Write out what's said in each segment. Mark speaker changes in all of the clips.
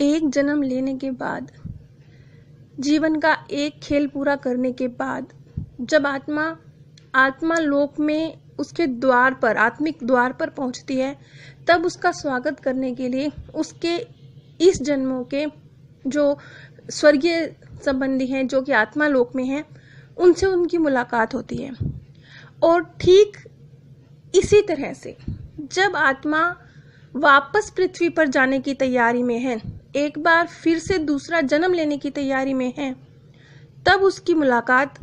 Speaker 1: एक जन्म लेने के बाद जीवन का एक खेल पूरा करने के बाद जब आत्मा आत्मा लोक में उसके द्वार पर आत्मिक द्वार पर पहुंचती है तब उसका स्वागत करने के लिए उसके इस जन्मों के जो स्वर्गीय संबंधी हैं जो कि आत्मा लोक में हैं उनसे उनकी मुलाकात होती है और ठीक इसी तरह से जब आत्मा वापस पृथ्वी पर जाने की तैयारी में है एक बार फिर से दूसरा जन्म लेने की तैयारी में है तब उसकी मुलाकात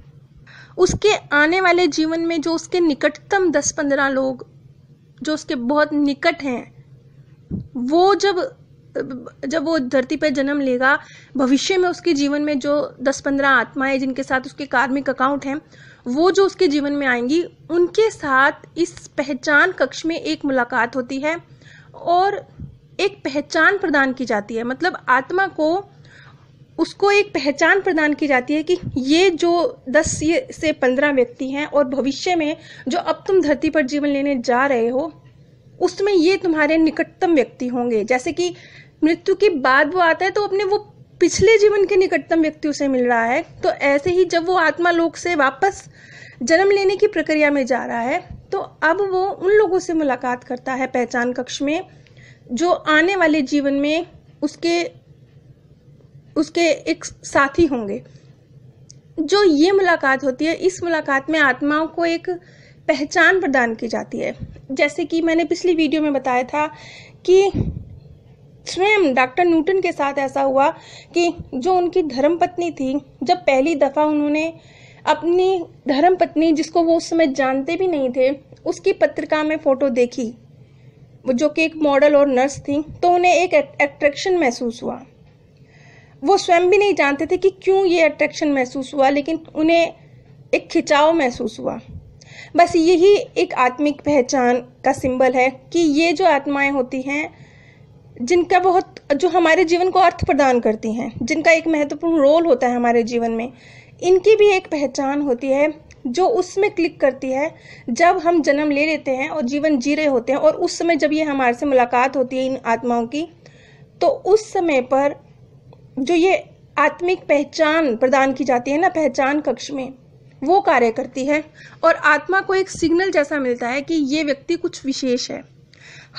Speaker 1: उसके आने वाले जीवन में जो उसके निकटतम दस पंद्रह लोग जो उसके बहुत निकट हैं वो जब जब वो धरती पर जन्म लेगा भविष्य में उसके जीवन में जो दस पंद्रह आत्माएं जिनके साथ उसके कार्मिक अकाउंट हैं वो जो उसके जीवन में आएंगी उनके साथ इस पहचान कक्ष में एक मुलाकात होती है और एक पहचान प्रदान की जाती है मतलब आत्मा को उसको एक पहचान प्रदान की जाती है कि ये जो दस से पंद्रह व्यक्ति हैं और भविष्य में जो अब तुम धरती पर जीवन लेने जा रहे हो उसमें ये तुम्हारे निकटतम व्यक्ति होंगे जैसे कि मृत्यु के बाद वो आता है तो अपने वो पिछले जीवन के निकटतम व्यक्ति उसे मिल रहा है तो ऐसे ही जब वो आत्मा लोक से वापस जन्म लेने की प्रक्रिया में जा रहा है तो अब वो उन लोगों से मुलाकात करता है पहचान कक्ष में जो आने वाले जीवन में उसके उसके एक साथी होंगे जो ये मुलाकात होती है इस मुलाकात में आत्माओं को एक पहचान प्रदान की जाती है जैसे कि मैंने पिछली वीडियो में बताया था कि स्वयं डॉक्टर न्यूटन के साथ ऐसा हुआ कि जो उनकी धर्मपत्नी थी जब पहली दफ़ा उन्होंने अपनी धर्मपत्नी जिसको वो उस समय जानते भी नहीं थे उसकी पत्रिका में फ़ोटो देखी जो कि एक मॉडल और नर्स थी तो उन्हें एक अट्रैक्शन महसूस हुआ वो स्वयं भी नहीं जानते थे कि क्यों ये अट्रैक्शन महसूस हुआ लेकिन उन्हें एक खिंचाव महसूस हुआ बस यही एक आत्मिक पहचान का सिंबल है कि ये जो आत्माएं होती हैं जिनका बहुत जो हमारे जीवन को अर्थ प्रदान करती हैं जिनका एक महत्वपूर्ण रोल होता है हमारे जीवन में इनकी भी एक पहचान होती है जो उसमें क्लिक करती है जब हम जन्म ले लेते हैं और जीवन जी रहे होते हैं और उस समय जब ये हमारे से मुलाकात होती है इन आत्माओं की तो उस समय पर जो ये आत्मिक पहचान प्रदान की जाती है ना पहचान कक्ष में वो कार्य करती है और आत्मा को एक सिग्नल जैसा मिलता है कि ये व्यक्ति कुछ विशेष है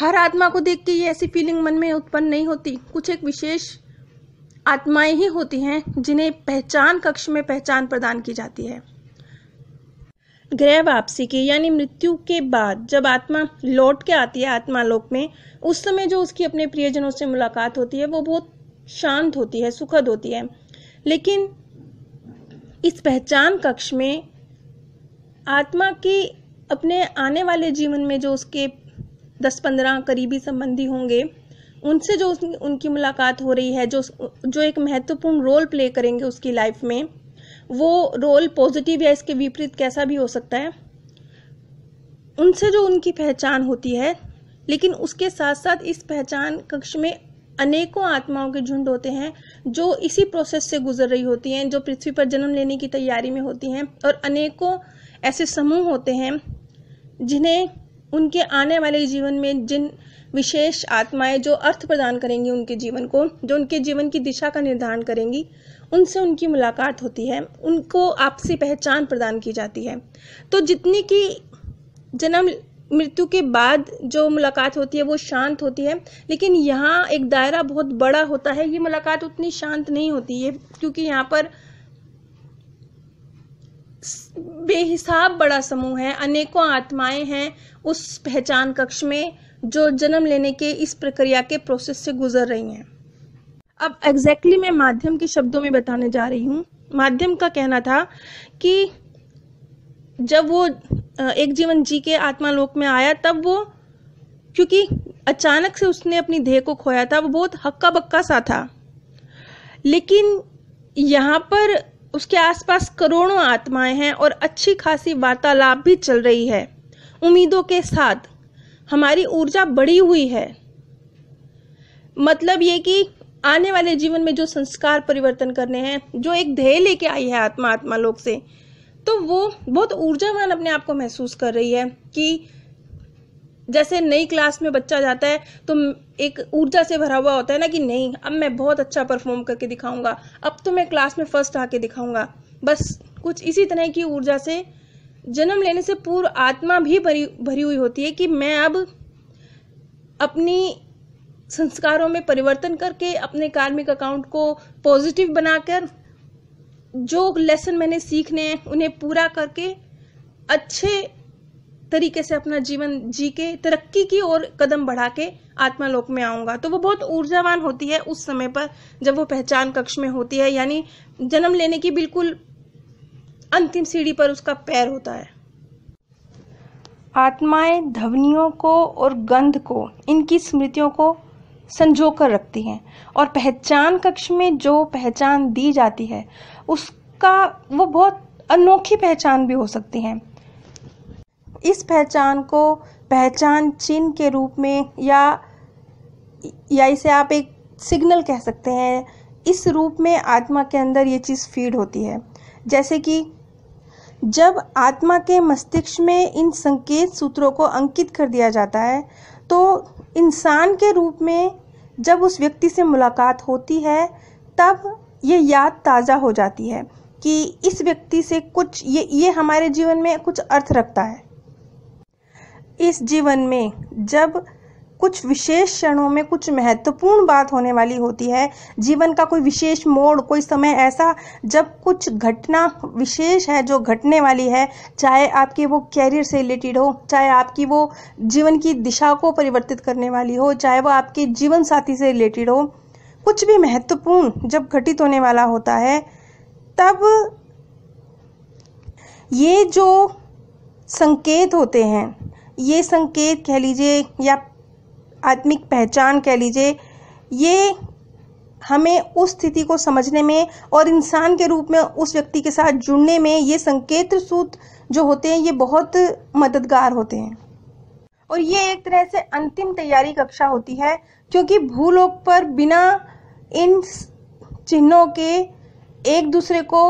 Speaker 1: हर आत्मा को देख के ये ऐसी फीलिंग मन में उत्पन्न नहीं होती कुछ एक विशेष आत्माएं ही होती हैं जिन्हें पहचान कक्ष में पहचान प्रदान की जाती है गृह वापसी की यानी मृत्यु के बाद जब आत्मा लौट के आती है आत्मालोक में उस समय जो उसकी अपने प्रियजनों से मुलाकात होती है वो बहुत शांत होती है सुखद होती है लेकिन इस पहचान कक्ष में आत्मा की अपने आने वाले जीवन में जो उसके दस पंद्रह करीबी संबंधी होंगे उनसे जो उनकी मुलाकात हो रही है जो जो एक महत्वपूर्ण रोल प्ले करेंगे उसकी लाइफ में वो रोल पॉजिटिव या इसके विपरीत कैसा भी हो सकता है उनसे जो उनकी पहचान होती है लेकिन उसके साथ साथ इस पहचान कक्ष में अनेकों आत्माओं के झुंड होते हैं जो इसी प्रोसेस से गुजर रही होती हैं जो पृथ्वी पर जन्म लेने की तैयारी में होती हैं और अनेकों ऐसे समूह होते हैं जिन्हें उनके आने वाले जीवन में जिन विशेष आत्माएं जो अर्थ प्रदान करेंगी उनके जीवन को जो उनके जीवन की दिशा का निर्धारण करेंगी उनसे उनकी मुलाकात होती है उनको आपसी पहचान प्रदान की जाती है तो जितनी की जन्म मृत्यु के बाद जो मुलाकात होती है वो शांत होती है लेकिन यहाँ एक दायरा बहुत बड़ा होता है ये मुलाकात उतनी शांत नहीं होती है क्योंकि यहाँ पर बेहिसाब बड़ा समूह है अनेकों आत्माएं हैं उस पहचान कक्ष में जो जन्म लेने के इस प्रक्रिया के प्रोसेस से गुजर रही हैं अब एग्जैक्टली exactly मैं माध्यम के शब्दों में बताने जा रही हूँ माध्यम का कहना था कि जब वो एक जीवन जी के आत्मालोक में आया तब वो क्योंकि अचानक से उसने अपनी देह को खोया था वो बहुत हक्का बक्का सा था लेकिन यहाँ पर उसके आसपास करोड़ों आत्माएं हैं और अच्छी खासी वार्तालाप भी चल रही है उम्मीदों के साथ हमारी ऊर्जा बढ़ी हुई है मतलब ये कि आने वाले जीवन में जो संस्कार परिवर्तन करने हैं जो एक ध्येय लेके आई है आत्मा आत्मा लोग से तो वो बहुत ऊर्जावान अपने आप को महसूस कर रही है कि जैसे नई क्लास में बच्चा जाता है तो एक ऊर्जा से भरा हुआ होता है ना कि नहीं अब मैं बहुत अच्छा परफॉर्म करके दिखाऊंगा अब तो मैं क्लास में फर्स्ट आके दिखाऊंगा बस कुछ इसी तरह की ऊर्जा से जन्म लेने से पूर्व आत्मा भी भरी भरी हुई होती है कि मैं अब अपनी संस्कारों में परिवर्तन करके अपने कार्मिक अकाउंट को पॉजिटिव बनाकर जो लेसन मैंने सीखने हैं उन्हें पूरा करके अच्छे तरीके से अपना जीवन जी के तरक्की की ओर कदम बढ़ा के आत्मालोक में आऊँगा तो वो बहुत ऊर्जावान होती है उस समय पर जब वो पहचान कक्ष में होती है यानी जन्म लेने की बिल्कुल अंतिम सीढ़ी पर उसका पैर होता है आत्माएं ध्वनियों को और गंध को इनकी स्मृतियों को संजो कर रखती हैं और पहचान कक्ष में जो पहचान दी जाती है उसका वो बहुत अनोखी पहचान भी हो सकती हैं इस पहचान को पहचान चिन्ह के रूप में या या इसे आप एक सिग्नल कह सकते हैं इस रूप में आत्मा के अंदर ये चीज़ फीड होती है जैसे कि जब आत्मा के मस्तिष्क में इन संकेत सूत्रों को अंकित कर दिया जाता है तो इंसान के रूप में जब उस व्यक्ति से मुलाकात होती है तब ये याद ताज़ा हो जाती है कि इस व्यक्ति से कुछ ये ये हमारे जीवन में कुछ अर्थ रखता है इस जीवन में जब कुछ विशेष क्षणों में कुछ महत्वपूर्ण बात होने वाली होती है जीवन का कोई विशेष मोड़ कोई समय ऐसा जब कुछ घटना विशेष है जो घटने वाली है चाहे आपके वो कैरियर से रिलेटेड हो चाहे आपकी वो जीवन की दिशा को परिवर्तित करने वाली हो चाहे वो आपके जीवन साथी से रिलेटेड हो कुछ भी महत्वपूर्ण जब घटित होने वाला होता है तब ये जो संकेत होते हैं ये संकेत कह लीजिए या आत्मिक पहचान कह लीजिए ये हमें उस स्थिति को समझने में और इंसान के रूप में उस व्यक्ति के साथ जुड़ने में ये संकेत सूत्र जो होते हैं ये बहुत मददगार होते हैं और ये एक तरह से अंतिम तैयारी कक्षा होती है क्योंकि भूलोक पर बिना इन चिन्हों के एक दूसरे को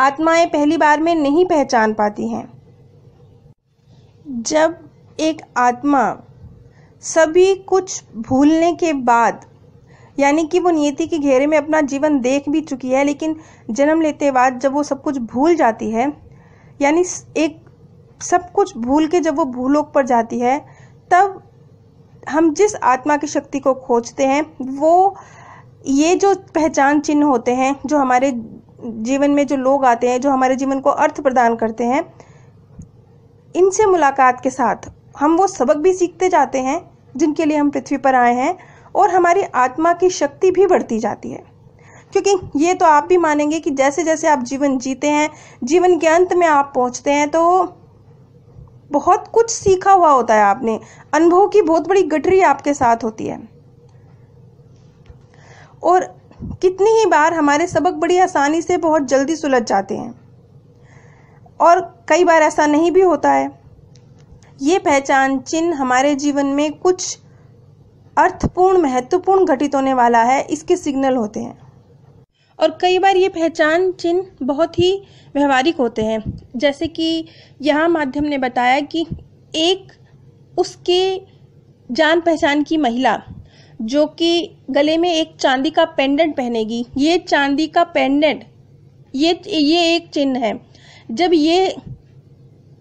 Speaker 1: आत्माएं पहली बार में नहीं पहचान पाती हैं जब एक आत्मा सभी कुछ भूलने के बाद यानी कि वो नियति के घेरे में अपना जीवन देख भी चुकी है लेकिन जन्म लेते बाद जब वो सब कुछ भूल जाती है यानी एक सब कुछ भूल के जब वो भूलोक पर जाती है तब हम जिस आत्मा की शक्ति को खोजते हैं वो ये जो पहचान चिन्ह होते हैं जो हमारे जीवन में जो लोग आते हैं जो हमारे जीवन को अर्थ प्रदान करते हैं इनसे मुलाकात के साथ हम वो सबक भी सीखते जाते हैं जिनके लिए हम पृथ्वी पर आए हैं और हमारी आत्मा की शक्ति भी बढ़ती जाती है क्योंकि ये तो आप भी मानेंगे कि जैसे जैसे आप जीवन जीते हैं जीवन के अंत में आप पहुंचते हैं तो बहुत कुछ सीखा हुआ होता है आपने अनुभव की बहुत बड़ी गठरी आपके साथ होती है और कितनी ही बार हमारे सबक बड़ी आसानी से बहुत जल्दी सुलझ जाते हैं और कई बार ऐसा नहीं भी होता है ये पहचान चिन्ह हमारे जीवन में कुछ अर्थपूर्ण महत्वपूर्ण घटित होने वाला है इसके सिग्नल होते हैं और कई बार ये पहचान चिन्ह बहुत ही व्यवहारिक होते हैं जैसे कि यहाँ माध्यम ने बताया कि एक उसके जान पहचान की महिला जो कि गले में एक चांदी का पेंडेंट पहनेगी ये चांदी का पेंडेंट ये ये एक चिन्ह है जब ये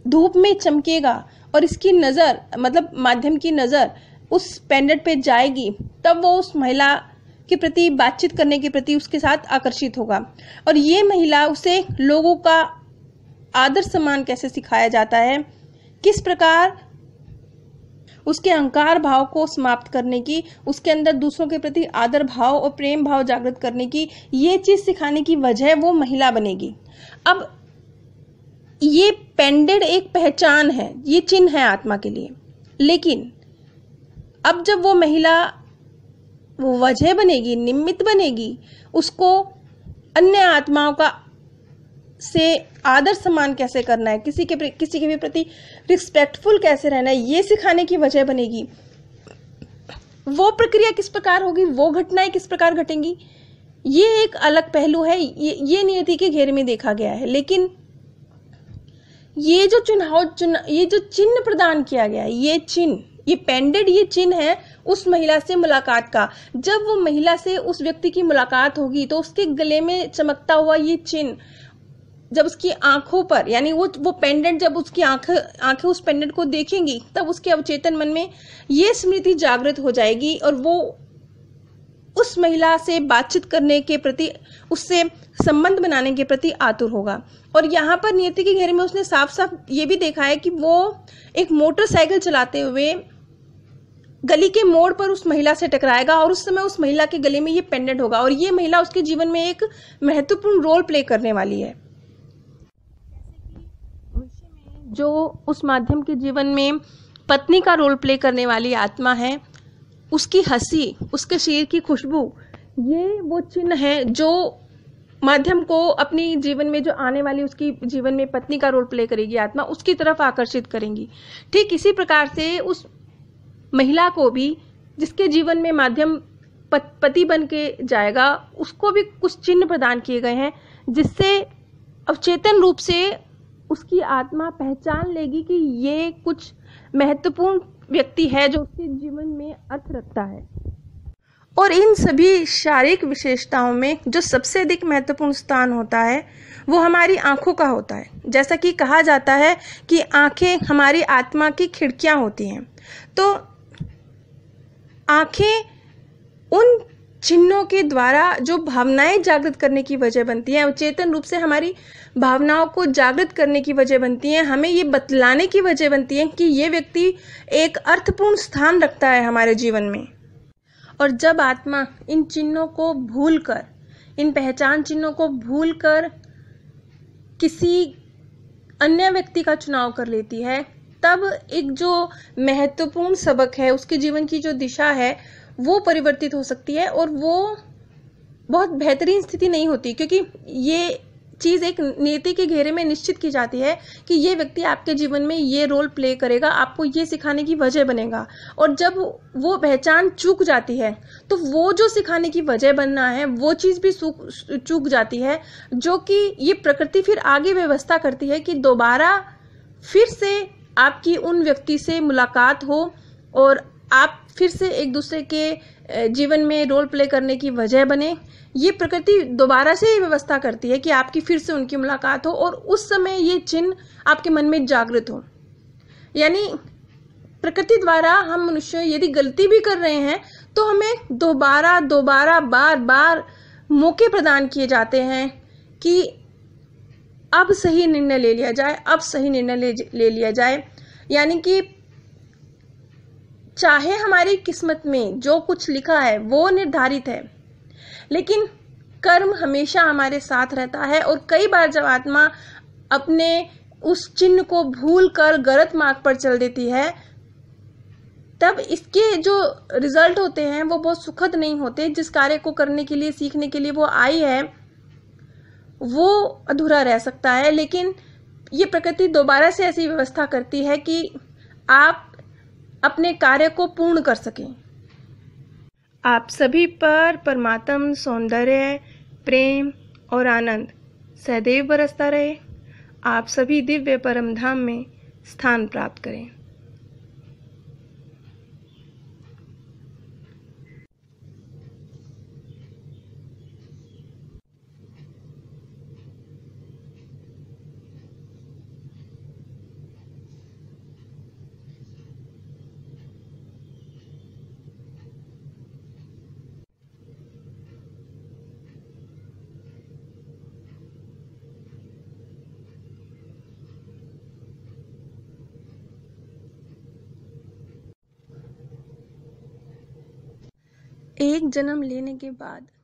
Speaker 1: धूप में चमकेगा और इसकी नज़र मतलब माध्यम की नज़र उस पेंडेंट पे जाएगी तब वो उस महिला के प्रति बातचीत करने के प्रति उसके साथ आकर्षित होगा और ये महिला उसे लोगों का आदर सम्मान कैसे सिखाया जाता है किस प्रकार उसके अहंकार भाव को समाप्त करने की उसके अंदर दूसरों के प्रति आदर भाव और प्रेम भाव जागृत करने की ये चीज सिखाने की वजह वो महिला बनेगी अब ये पेंडेड एक पहचान है ये चिन्ह है आत्मा के लिए लेकिन अब जब वो महिला वो वजह बनेगी निमित्त बनेगी उसको अन्य आत्माओं का से आदर सम्मान कैसे करना है किसी के किसी के भी प्रति रिस्पेक्टफुल कैसे रहना है ये सिखाने की वजह बनेगी वो प्रक्रिया किस प्रकार होगी वो घटनाएं किस प्रकार घटेंगी ये एक अलग पहलू है ये ये नियति के घेरे में देखा गया है लेकिन ये जो चुनाव चुन ये जो चिन्ह प्रदान किया गया है ये चिन्ह ये पेंडेड ये चिन्ह है उस महिला से मुलाकात का जब वो महिला से उस व्यक्ति की मुलाकात होगी तो उसके गले में चमकता हुआ ये चिन्ह जब उसकी आंखों पर यानी वो वो पेंडेंट जब उसकी आंख आंखें उस पेंडेंट को देखेंगी तब उसके अवचेतन मन में ये स्मृति जागृत हो जाएगी और वो उस महिला से बातचीत करने के प्रति उससे संबंध बनाने के प्रति आतुर होगा और यहाँ पर नियति के घेरे में उसने साफ साफ ये भी देखा है कि वो एक मोटरसाइकिल चलाते हुए गली के मोड़ पर उस महिला से टकराएगा और उस समय उस महिला के गले में ये पेंडेंट होगा और ये महिला उसके जीवन में एक महत्वपूर्ण रोल प्ले करने वाली है जो उस माध्यम के जीवन में पत्नी का रोल प्ले करने वाली आत्मा है उसकी हंसी उसके शेर की खुशबू ये वो चिन्ह है जो माध्यम को अपनी जीवन में जो आने वाली उसकी जीवन में पत्नी का रोल प्ले करेगी आत्मा उसकी तरफ आकर्षित करेंगी ठीक इसी प्रकार से उस महिला को भी जिसके जीवन में माध्यम पति बन के जाएगा उसको भी कुछ चिन्ह प्रदान किए गए हैं जिससे अवचेतन रूप से उसकी आत्मा पहचान लेगी कि ये कुछ महत्वपूर्ण व्यक्ति है जो उसके जीवन में अर्थ रखता है और इन सभी शारीरिक विशेषताओं में जो सबसे अधिक महत्वपूर्ण स्थान होता है वो हमारी आंखों का होता है जैसा कि कहा जाता है कि आंखें हमारी आत्मा की खिड़कियां होती हैं तो आंखें उन चिन्हों के द्वारा जो भावनाएं जागृत करने की वजह बनती हैं चेतन रूप से हमारी भावनाओं को जागृत करने की वजह बनती हैं हमें ये बतलाने की वजह बनती है कि ये व्यक्ति एक अर्थपूर्ण स्थान रखता है हमारे जीवन में और जब आत्मा इन चिन्हों को भूल कर इन पहचान चिन्हों को भूल कर किसी अन्य व्यक्ति का चुनाव कर लेती है तब एक जो महत्वपूर्ण सबक है उसके जीवन की जो दिशा है वो परिवर्तित हो सकती है और वो बहुत बेहतरीन स्थिति नहीं होती क्योंकि ये चीज़ एक नीति के घेरे में निश्चित की जाती है कि ये व्यक्ति आपके जीवन में ये रोल प्ले करेगा आपको ये सिखाने की वजह बनेगा और जब वो पहचान चूक जाती है तो वो जो सिखाने की वजह बनना है वो चीज़ भी चूक जाती है जो कि ये प्रकृति फिर आगे व्यवस्था करती है कि दोबारा फिर से आपकी उन व्यक्ति से मुलाकात हो और आप फिर से एक दूसरे के जीवन में रोल प्ले करने की वजह बने ये प्रकृति दोबारा से व्यवस्था करती है कि आपकी फिर से उनकी मुलाकात हो और उस समय ये चिन्ह आपके मन में जागृत हो यानी प्रकृति द्वारा हम मनुष्य यदि गलती भी कर रहे हैं तो हमें दोबारा दोबारा बार बार मौके प्रदान किए जाते हैं कि अब सही निर्णय ले लिया जाए अब सही निर्णय ले, ले लिया जाए यानी कि चाहे हमारी किस्मत में जो कुछ लिखा है वो निर्धारित है लेकिन कर्म हमेशा हमारे साथ रहता है और कई बार जब आत्मा अपने उस चिन्ह को भूल कर गलत मार्ग पर चल देती है तब इसके जो रिजल्ट होते हैं वो बहुत सुखद नहीं होते जिस कार्य को करने के लिए सीखने के लिए वो आई है वो अधूरा रह सकता है लेकिन ये प्रकृति दोबारा से ऐसी व्यवस्था करती है कि आप अपने कार्य को पूर्ण कर सकें आप सभी पर परमात्म सौंदर्य प्रेम और आनंद सदैव बरसता रहे आप सभी दिव्य परमधाम में स्थान प्राप्त करें एक जन्म लेने के बाद